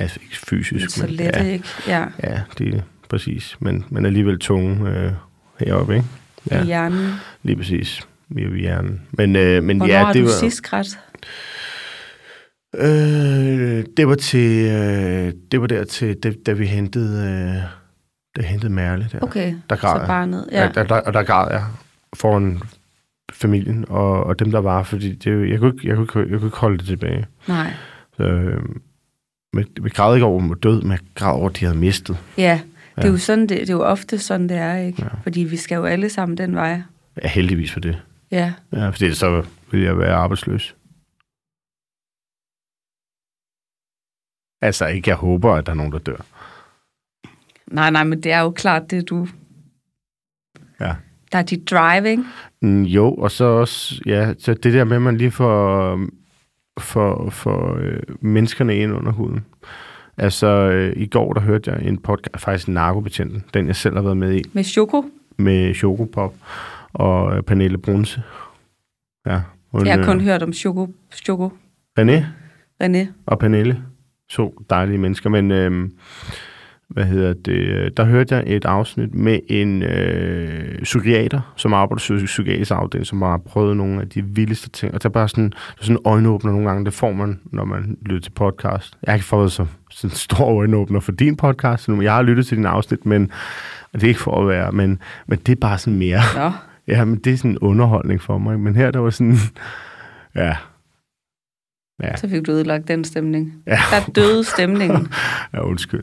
ja, ikke fysisk. Men så let ja, ikke, ja. Ja, det er præcis. Men, men alligevel tunge øh, heroppe, ikke? ja, i hjernen. Lige præcis. Mere i hjernen. Men, øh, men Hvornår ja, det var... Hvornår har du sidst Øh, det var til, øh, det var der til, da, da vi hentede, øh, da hentede Merle der. Okay, der så barnet, ja. ja der, der, og der græd jeg foran familien og, og dem, der var, fordi det, jeg, kunne ikke, jeg, kunne ikke, jeg kunne ikke holde det tilbage. Nej. Så, øh, men vi græd ikke over, at død, men jeg græd over, at de havde mistet. Ja. Det er jo, sådan, det, det er jo ofte sådan, det er, ikke? Ja. Fordi vi skal jo alle sammen den vej. Ja, heldigvis for det. Ja. Ja, fordi så vil jeg være arbejdsløs. Altså ikke, jeg håber, at der er nogen, der dør. Nej, nej, men det er jo klart, det du... Ja. Der er dit driving. Mm, jo, og så også, ja, så det der med, at man lige får, um, for, for øh, menneskerne ind under huden. Altså, øh, i går, der hørte jeg en podcast, faktisk narkobetjenten, den jeg selv har været med i. Med Choco? Med Pop og øh, Pernille Brunse. Ja, hun, jeg har kun øh, hørt om Choco. Choco. René? René. Og Pernille. To dejlige mennesker, men... Øh, hvad hedder det, der hørte jeg et afsnit med en øh, psykiater, som arbejder i psykiatrisk afdeling, som har prøvet nogle af de vildeste ting. Og der er bare sådan, der er sådan en øjenåbner nogle gange, det får man, når man lytter til podcast. Jeg har ikke fået så, sådan en stor øjenåbner for din podcast, men jeg har lyttet til din afsnit, men det er ikke for at være, men, men det er bare sådan mere. Ja. ja, men det er sådan en underholdning for mig. Men her, der var sådan, ja, Ja. Så fik du udlagt den stemning. Ja. Der døde stemningen. ja, undskyld.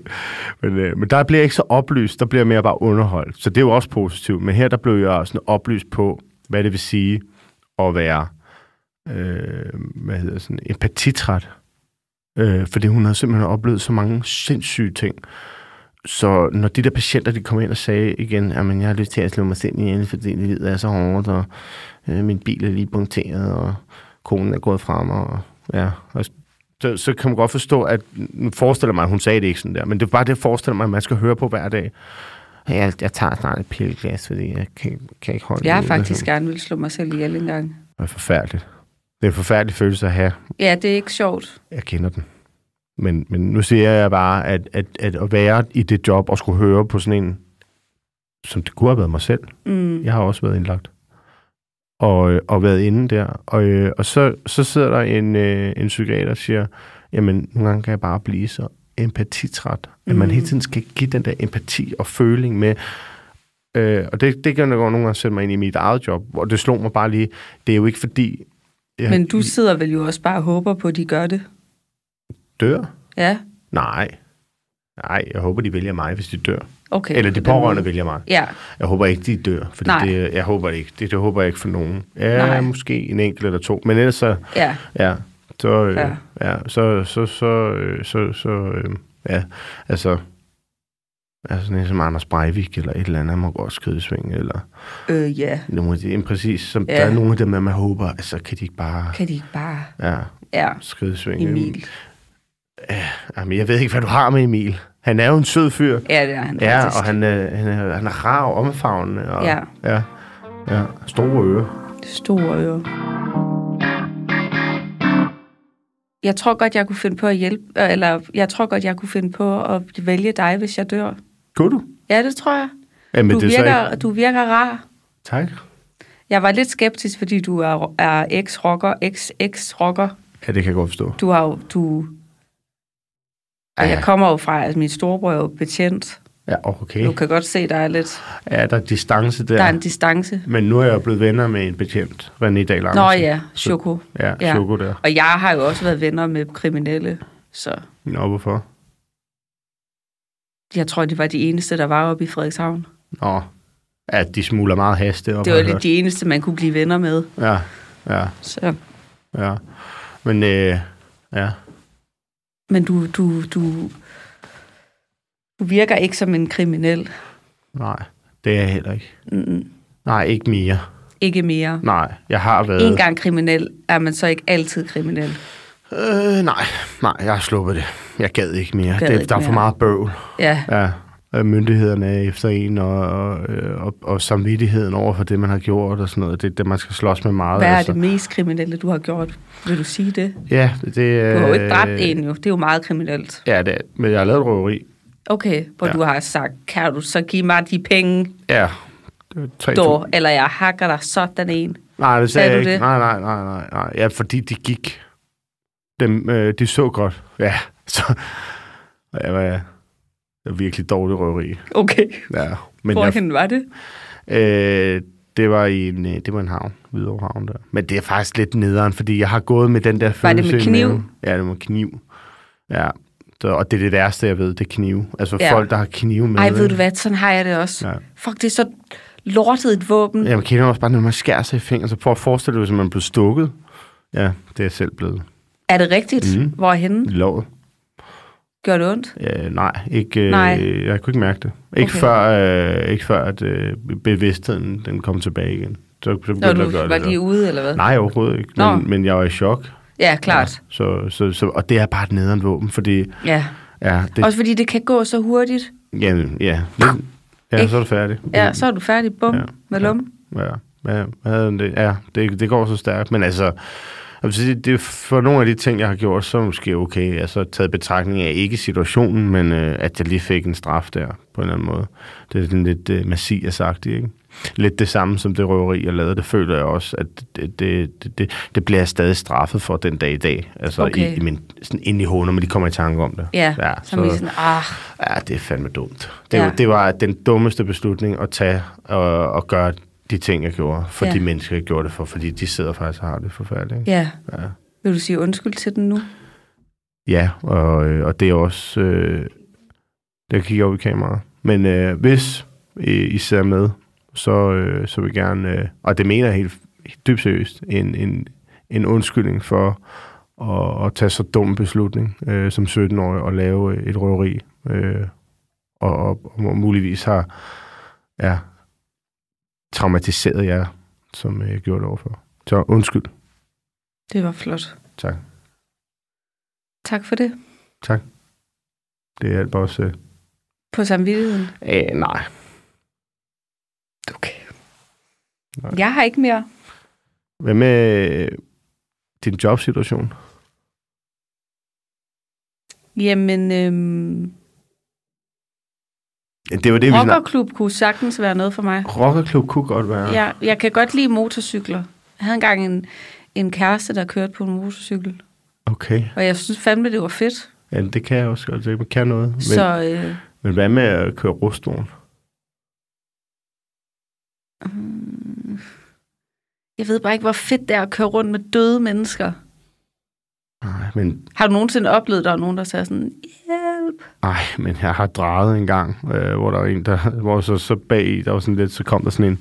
Men, øh, men der bliver ikke så oplyst, der bliver mere bare underholdt. Så det er jo også positivt. Men her der blev jeg sådan oplyst på, hvad det vil sige at være øh, hvad hedder sådan, empatitræt. Øh, fordi hun havde simpelthen oplevet så mange sindssyge ting. Så når de der patienter, de kom ind og sagde igen, at jeg har lyst til at slå mig selv ihjel, fordi livet er så hårdt, og øh, min bil er lige punkteret, og konen er gået frem, og Ja, så, så kan man godt forstå, at nu forestiller mig, at hun sagde det ikke sådan der, men det er bare det, jeg forestiller mig, at man skal høre på hver dag. Jeg, jeg tager snart et pilleglas, fordi jeg kan, kan ikke holde Jeg har faktisk gerne vil slå mig selv ihjel en gang. Det er forfærdeligt. Det er en forfærdelig følelse at have. Ja, det er ikke sjovt. Jeg kender den. Men, men nu siger jeg bare, at, at, at at være i det job og skulle høre på sådan en, som det kunne have været mig selv. Mm. Jeg har også været indlagt og, øh, og været inde der. Og, øh, og så, så sidder der en, øh, en psykiater og siger, jamen nogle gange kan jeg bare blive så empatitræt, mm. at man hele mm. tiden skal give den der empati og føling med, øh, og det, det kan jeg nogle gange sætte mig ind i mit eget job, hvor det slog mig bare lige, det er jo ikke fordi... Jeg, Men du sidder vel jo også bare og håber på, at de gør det? Dør? Ja. Nej, Nej, jeg håber, de vælger mig, hvis de dør. Okay, Eller de pårørende måde. vælger mig. Ja. Jeg håber ikke, de dør, for det, jeg håber ikke. Det, det håber jeg ikke for nogen. Ja, Nej. måske en enkelt eller to. Men ellers så... Ja. ja så, øh, ja. ja. så, så, så, øh, så, så øh, ja, altså, altså sådan en som Anders Breivik eller et eller andet, må godt skride i sving, eller... Øh, ja. Yeah. Præcis, som yeah. der er nogle af dem, man håber, altså, kan de ikke bare... Kan de ikke bare... Ja, ja. skride i sving. Emil. Ja, men jeg ved ikke, hvad du har med Emil. Han er jo en sød fyr. Ja, det er han Ja, faktisk. og han, øh, han, er, øh, han er rar og omfavnende. Og, ja. ja. Ja, store ører. Store ører. Jeg tror godt, jeg kunne finde på at hjælpe, øh, eller jeg tror godt, jeg kunne finde på at vælge dig, hvis jeg dør. Kunne du? Ja, det tror jeg. Jamen, du, det virker, ikke... du virker rar. Tak. Jeg var lidt skeptisk, fordi du er, er eks-rocker, eks-eks-rocker. Ja, det kan jeg godt forstå. Du har, du, og jeg kommer jo fra, at altså, min storebror er jo betjent. Ja, okay. Du kan godt se, der er lidt... Ja, der er distance der. Der er en distance. Men nu er jeg jo blevet venner med en betjent, René Dahl Andersen. Nå ja, Choco. Ja, ja, Choco der. Og jeg har jo også været venner med kriminelle, så... Nå, hvorfor? Jeg tror, det var de eneste, der var oppe i Frederikshavn. Nå, ja, de smuler meget haste. det var lidt de eneste, man kunne blive venner med. Ja, ja. Så. Ja, men øh, ja... Men du, du, du, du virker ikke som en kriminel. Nej, det er jeg heller ikke. mm Nej, ikke mere. Ikke mere. Nej, jeg har været... En gang kriminel, er man så ikke altid kriminel? Øh, nej, nej, jeg har sluppet det. Jeg gad ikke mere. Gad det, ikke der mere. er for meget bøvl. Ja. ja øh, myndighederne er efter en, og, og, og, og samvittigheden over for det, man har gjort og sådan noget. Det er det, man skal slås med meget. Hvad er altså. det mest kriminelle, du har gjort? Vil du sige det? Ja, det... Du har jo ikke dræbt øh, en jo. Det er jo meget kriminelt. Ja, det er, men jeg har lavet røveri. Okay, hvor ja. du har sagt, kan du så give mig de penge? Ja. 3, Dår, eller jeg hakker dig sådan en. Nej, det sagde, sagde jeg ikke. Det? Nej, nej, nej, nej, nej. Ja, fordi de gik. Dem, øh, de så godt. Ja, så... Ja, ja. Det var virkelig dårlig røveri. Okay. Ja, men Hvor jeg, var det? Øh, det var i en, øh, det var en havn, Hvidovre Havn der. Men det er faktisk lidt nederen, fordi jeg har gået med den der følelse. Var det med kniv? Med, ja, det var kniv. Ja, og det er det værste, jeg ved, det er knive. Altså ja. folk, der har knive med. Ej, ved du hvad, sådan har jeg det også. Ja. Fuck, det er så lortet et våben. Ja, man kender også bare, når man skærer sig i fingeren, så prøv at forestille dig, hvis man blev stukket. Ja, det er jeg selv blevet. Er det rigtigt? Mm. Hvor er henne? Lovet. Gør det ondt? Øh, nej, ikke, øh, nej. jeg kunne ikke mærke det. Ikke okay. før, øh, ikke før at øh, bevidstheden den kom tilbage igen. Så, så Nå, du gøre var det, lige ude, eller hvad? Nej, overhovedet ikke. Men, men jeg var i chok. Ja, klart. Ja, så, så, så, og det er bare et nederen våben, fordi... Ja. ja det, Også fordi det kan gå så hurtigt. Ja, ja. Det, ja, så er du færdig. Ja, mm. så er du færdig. Bum, ja, med lum. Ja, ja, ja, det, ja det, det går så stærkt. Men altså, jeg vil sige, det er for nogle af de ting, jeg har gjort, så måske okay. Altså taget betragtning af ikke situationen, men øh, at jeg lige fik en straf der, på en eller anden måde. Det er sådan lidt øh, massivt sagt, ikke? Lidt det samme som det røveri, jeg lavede, det føler jeg også, at det, det, det, det, det bliver jeg stadig straffet for den dag i dag. Altså okay. i, i min, sådan ind i hånden, når man lige kommer i tanke om det. Ja, ja så, så sådan, ah. Ja, det er fandme dumt. Det, ja. det var den dummeste beslutning at tage og, og gøre de ting, jeg gjorde, for ja. de mennesker, jeg gjorde det for, fordi de sidder faktisk og har det forfærdeligt. Ja. ja. Vil du sige undskyld til den nu? Ja, og, øh, og det er også... Øh, der kigger op i kameraet. Men øh, hvis I, I ser med, så, øh, så vil jeg gerne, øh, og det mener jeg helt, helt dybt seriøst, en, en, en undskyldning for at, at tage så dum beslutning øh, som 17-årig og lave et røveri, øh, og, og, og muligvis har ja, traumatiseret jer, som øh, jeg gjorde det overfor. Så undskyld. Det var flot. Tak. Tak for det. Tak. Det er også... Øh... På samvittigheden? Æh, øh, nej. Okay. Nej. Jeg har ikke mere. Hvad med øh, din jobsituation? Jamen, øhm, det var det, Rockerklub kunne sagtens være noget for mig. Rockerklub kunne godt være. Ja, jeg kan godt lide motorcykler. Jeg havde engang en, en kæreste, der kørte på en motorcykel. Okay. Og jeg synes fandme, det var fedt. Ja, det kan jeg også godt. Det kan noget. Men, Så, øh... men hvad med at køre rustvogn? Mm. Jeg ved bare ikke, hvor fedt det er at køre rundt med døde mennesker. Nej, men... Har du nogensinde oplevet, at der er nogen, der siger sådan, ja, Hjælp. Nej, men jeg har drejet en gang, øh, hvor der var en, der... var så, så bag, der var sådan lidt, så kom der sådan en...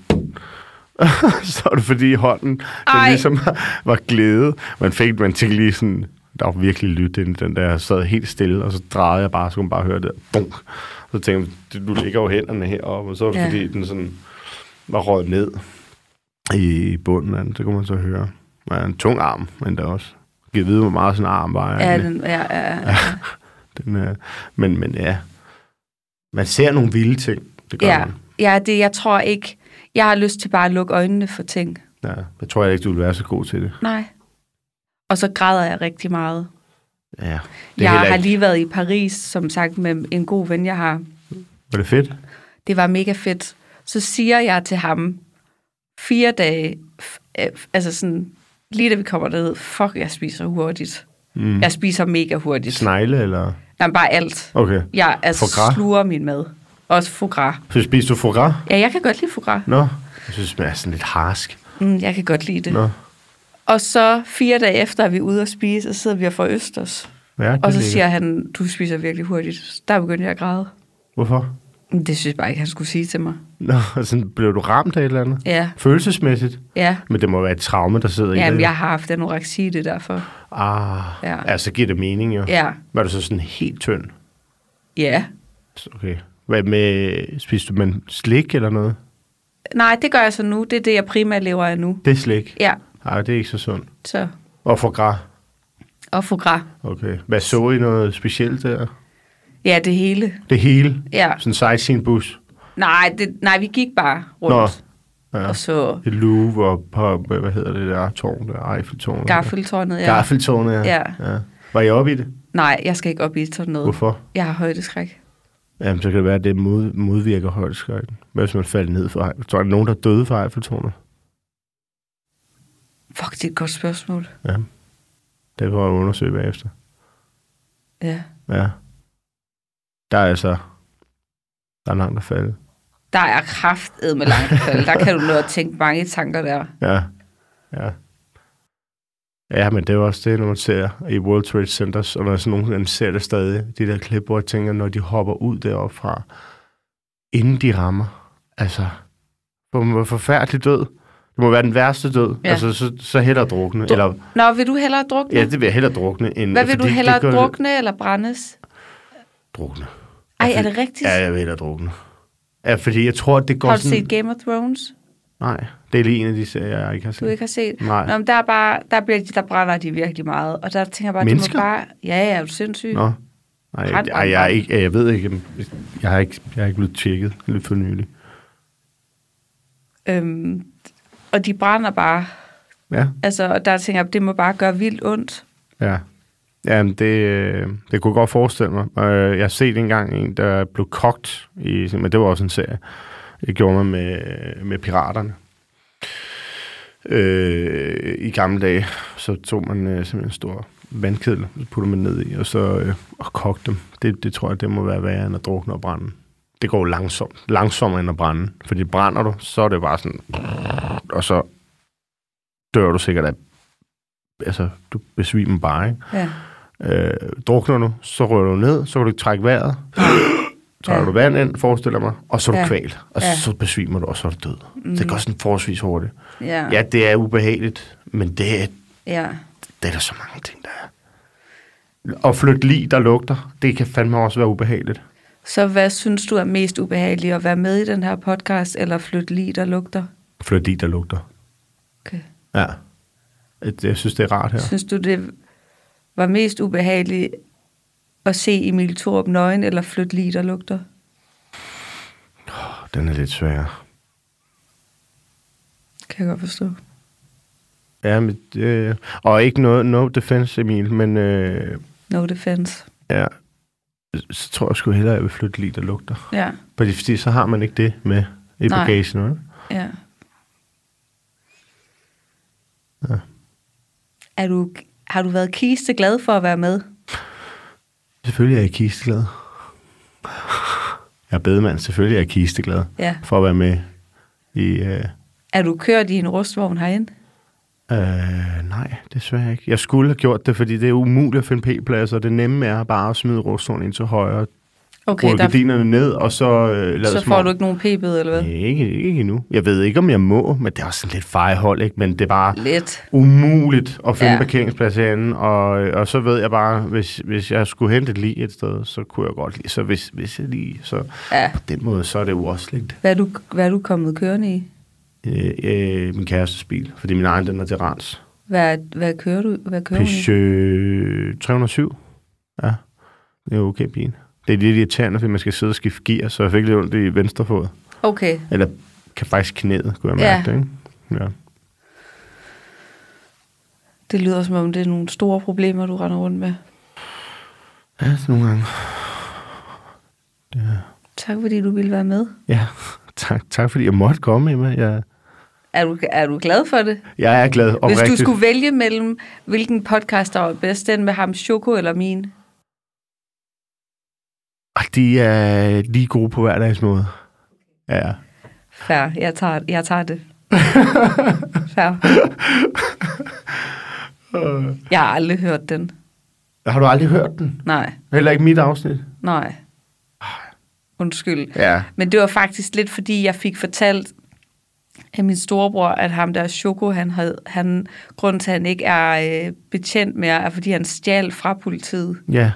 så var det fordi hånden, Ej. den ligesom var glæde. Man fik, man til lige sådan, der var virkelig lyt ind den der, jeg sad helt stille, og så drejede jeg bare, så kunne man bare høre det, bum. Så tænkte jeg, du ligger jo hænderne heroppe, og så var det ja. fordi, den sådan var røget ned i bunden af den, så kunne man så høre. Man en tung arm, men der også. Jeg kan vide, hvor meget sådan en arm var. Ja, den, ja, ja, ja. Den øh, men, men ja, man ser nogle vilde ting. Det gør ja, man. ja det, jeg tror ikke, jeg har lyst til bare at lukke øjnene for ting. Ja, jeg tror jeg ikke, du vil være så god til det. Nej. Og så græder jeg rigtig meget. Ja, det jeg har lige været i Paris, som sagt, med en god ven, jeg har. Var det fedt? Det var mega fedt. Så siger jeg til ham, fire dage, øh, altså sådan, lige da vi kommer derned, fuck, jeg spiser hurtigt. Mm. Jeg spiser mega hurtigt. Snegle, eller? Nej, bare alt. Okay. Jeg altså, sluger min mad. Også foie gras. Så spiser du foie gras? Ja, jeg kan godt lide foie gras. Nå, jeg synes, det er sådan lidt harsk. Mm, jeg kan godt lide det. Nå. Og så fire dage efter er vi ude at spise, så sidder vi og får østers. Ja, og så siger han, du spiser virkelig hurtigt. Der begyndte jeg at græde. Hvorfor? Det synes jeg bare ikke, han skulle sige til mig. Nå, altså blev du ramt af et eller andet? Ja. Følelsesmæssigt? Ja. Men det må være et traume, der sidder ja, i det. Jamen, jeg har haft anoreksi, det derfor. Ah, ja. altså giver det mening jo. Ja. Var du så sådan helt tynd? Ja. Okay. Hvad med, spiste du med slik eller noget? Nej, det gør jeg så nu. Det er det, jeg primært lever af nu. Det er slik? Ja. Nej, det er ikke så sundt. Så. Og få græ? Og få græ. Okay. Hvad så I noget specielt der? Ja, det hele. Det hele? Ja. Sådan en sightseeing bus? Nej, det, nej, vi gik bare rundt. Ja. Og så... I Louvre og på, hvad hedder det der tårn der? Eiffeltårnet. Gaffeltårnet, ja. Gaffeltårnet, ja. ja. ja. Var I oppe i det? Nej, jeg skal ikke op i sådan noget. Hvorfor? Jeg har højdeskræk. Jamen, så kan det være, at det mod, modvirker højdeskræk. Hvad hvis man falder ned fra Eiffeltårnet? Er der nogen, der døde fra Eiffeltårnet? Fuck, det er et godt spørgsmål. Ja. Det kan jeg undersøge bagefter. Ja. Ja. Der er altså... Der er langt at falde der er kraftet med langt fald. Der kan du nå at tænke mange tanker der. Ja, ja. Ja, men det er også det, når man ser i World Trade Centers, og når sådan nogen man ser det stadig, de der klip, hvor jeg tænker, når de hopper ud deroppe fra, inden de rammer, altså, hvor man var forfærdelig død. Det må være den værste død. Ja. Altså, så, så hellere drukne. Du, eller, Nå, vil du hellere drukne? Ja, det vil jeg hellere drukne. End, Hvad vil du hellere det, drukne eller brændes? Drukne. Ej, er det rigtigt? Ja, jeg vil hellere drukne. Ja, fordi jeg tror, det går Har du sådan... set Game of Thrones? Nej, det er lige en af de serier, jeg ikke har set. Du ikke har set? Nej. Nå, men der, er bare, der, bliver de, der brænder de virkelig meget, og der tænker jeg bare, Mennesker? de må bare... Ja, ja, er du sindssyg? Nå. Nej, jeg, jeg, jeg, ikke, jeg ved ikke. Jeg har ikke, jeg har ikke blevet tjekket lidt for nylig. Øhm, og de brænder bare. Ja. Altså, og der tænker jeg, det må bare gøre vildt ondt. Ja. Ja, det, øh, det kunne jeg godt forestille mig. Øh, jeg har set engang en, der blev kogt, i, men det var også en serie. Det gjorde man med, med piraterne. Øh, I gamle dage, så tog man øh, simpelthen en stor vandkedel, så puttede man ned i, og så øh, og kogte dem. Det, det tror jeg, det må være værre end at drukne og brænde. Det går langsomt, langsommere end at brænde. Fordi brænder du, så er det bare sådan... Og så dør du sikkert af... Altså, du besvimer bare, ikke? Ja. Øh, drukner du, så rører du ned, så kan du ikke trække vejret. Trækker ja. du vand ind, forestiller mig, og så er du ja. kval. Og ja. så besvimer du, og så er du død. Mm. Det går sådan forholdsvis hurtigt. Ja. ja, det er ubehageligt, men det er, ja. det er der så mange ting, der er. Og flytte lige, der lugter, det kan fandme også være ubehageligt. Så hvad synes du er mest ubehageligt, at være med i den her podcast, eller flytte lige, der lugter? Flytte lige, der lugter. Okay. Ja. Jeg synes, det er rart her. Synes du, det var mest ubehagelig at se Emil Thorup nøgen eller flytte lige, der lugter? den er lidt svær. Kan jeg godt forstå. Ja, men, øh, og ikke noget no defense, Emil, men... Øh, no defense. Ja, så tror jeg sgu hellere, at jeg vil flytte lige, der lugter. Ja. Fordi, fordi så har man ikke det med i Nej. bagagen, eller? Ja. ja. Er du har du været kiste glad for at være med? Selvfølgelig er jeg kiste glad. Jeg er bedemand, selvfølgelig er jeg kiste glad ja. for at være med i... uh... Er du kørt i en rustvogn herinde? Uh, nej, desværre ikke. Jeg skulle have gjort det, fordi det er umuligt at finde p-pladser. Det nemme er bare at smide rustvognen ind til højre Okay, ruller der... gardinerne ned, og så... Øh, så får du ikke nogen p eller hvad? Nej, ikke, ikke endnu. Jeg ved ikke, om jeg må, men det er også lidt fejhold, ikke? Men det er bare lidt. umuligt at finde ja. parkeringsplads herinde, og, og så ved jeg bare, hvis, hvis jeg skulle hente et lige et sted, så kunne jeg godt lige... Så hvis, hvis jeg lige... Så ja. på den måde, så er det jo også lidt... Hvad er du, hvad er du kommet kørende i? Øh, øh, min kærestes bil, fordi min egen, den er til rens. Hvad, hvad kører du? Hvad kører Peugeot 307. Ja, det er okay bil. Det er lidt irriterende, fordi man skal sidde og skifte gear, så jeg fik lidt ondt i venstre fod. Okay. Eller kan faktisk knæet, kunne jeg mærke ja. det, ikke? Ja. Det lyder som om, det er nogle store problemer, du render rundt med. Ja, nogle gange. Ja. Tak fordi du ville være med. Ja, tak, tak fordi jeg måtte komme, Emma. Jeg... Er, du, er du glad for det? Jeg er glad, Hvis du skulle vælge mellem, hvilken podcast der var bedst, den med ham, Choco eller min? Og ah, de er lige gode på hverdags måde. Ja. Fair. Jeg tager, jeg tager det. Fair. Øh. jeg har aldrig hørt den. Har du aldrig hørt den? Nej. Heller ikke mit afsnit? Nej. Ah. Undskyld. Ja. Men det var faktisk lidt, fordi jeg fik fortalt af min storebror, at ham der Choco, han havde, han, grunden til, at han ikke er øh, betjent mere, er, fordi han stjal fra politiet. Ja.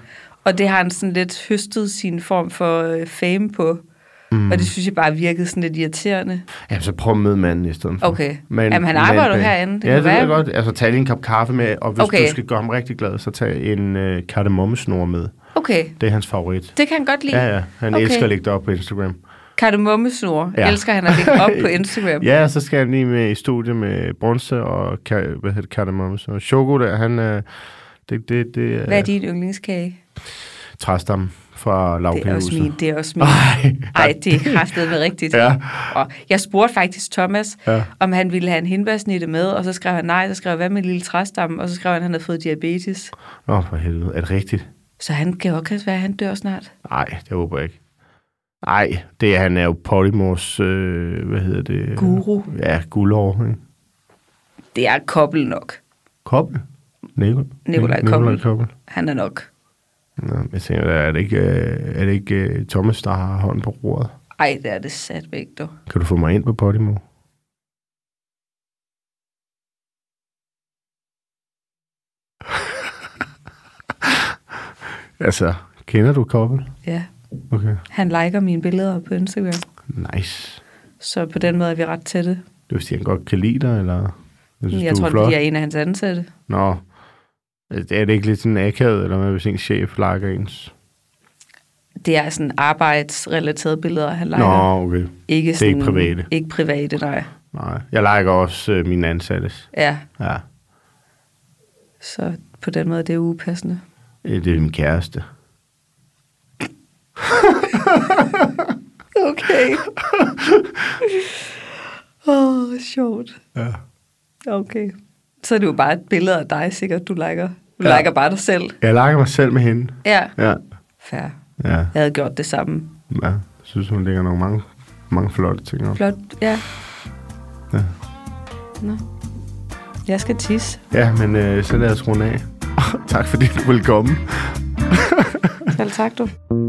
Og det har han sådan lidt høstet sin form for øh, fame på. Mm. Og det synes jeg bare virkede sådan lidt irriterende. Ja, så prøv at møde manden i stedet for. Okay. Men, Jamen, han arbejder jo herinde. Det ja, det ved jeg godt. Altså, tag lige en kop kaffe med, og hvis okay. du skal gøre ham rigtig glad, så tag en øh, kardemommesnor med. Okay. Det er hans favorit. Det kan han godt lide. Ja, ja. Han okay. elsker at lægge det op på Instagram. Kardemommesnor ja. elsker han at lægge op på Instagram. ja, så skal han lige med i studie med Brunse og hvad hedder kardemommesnor. Choco der, han... Øh, det, det, det, Hvad er din yndlingskage? Træstam fra Lavpilhuset. Det er også min. Det er også min. Ej, det er med rigtigt. ja. Og jeg spurgte faktisk Thomas, ja. om han ville have en hindbærsnitte med, og så skrev han nej, så skrev han, hvad med en lille træstam, og så skrev han, at han havde fået diabetes. Nå, for helvede. Er det rigtigt? Så han kan jo også være, at han dør snart. Nej, det håber jeg ikke. Nej, det er, han er jo Polymors, øh, hvad hedder det? Guru. Ja, guldår. Ikke? Det er Kobbel nok. Kobbel? Nikolaj Kobbel. Nikolaj Kobbel. Han er nok Nå, jeg tænker, er det ikke, øh, er det ikke øh, Thomas, der har hånden på roret? Ej, det er det sat væk, du. Kan du få mig ind på Podimo? altså, kender du Koppel? Ja. Okay. Han liker mine billeder på Instagram. Nice. Så på den måde er vi ret tætte. Det vil sige, han godt kan lide dig, eller? Jeg, synes, jeg du tror, er flot. er en af hans ansatte. Nå, Altså, er det ikke lidt sådan akavet, eller hvad hvis en chef lakker ens? Det er sådan arbejdsrelaterede billeder, han lakker. Nå, okay. Ikke det er ikke private. Ikke private, nej. Nej, jeg liker også øh, mine ansattes. Ja. ja. Så på den måde det er upassende. Øh, det er min kæreste. okay. Åh, oh, sjovt. Ja. Okay så er det jo bare et billede af dig sikkert, du liker. Du ja. liker bare dig selv. Jeg liker mig selv med hende. Ja. ja. Fair. Ja. Jeg havde gjort det samme. Ja, jeg synes, hun ligger nogle mange, mange flotte ting op. Flot, ja. Ja. Nå. Jeg skal tisse. Ja, men øh, så lad os runde af. tak fordi du ville komme. Selv tak, du.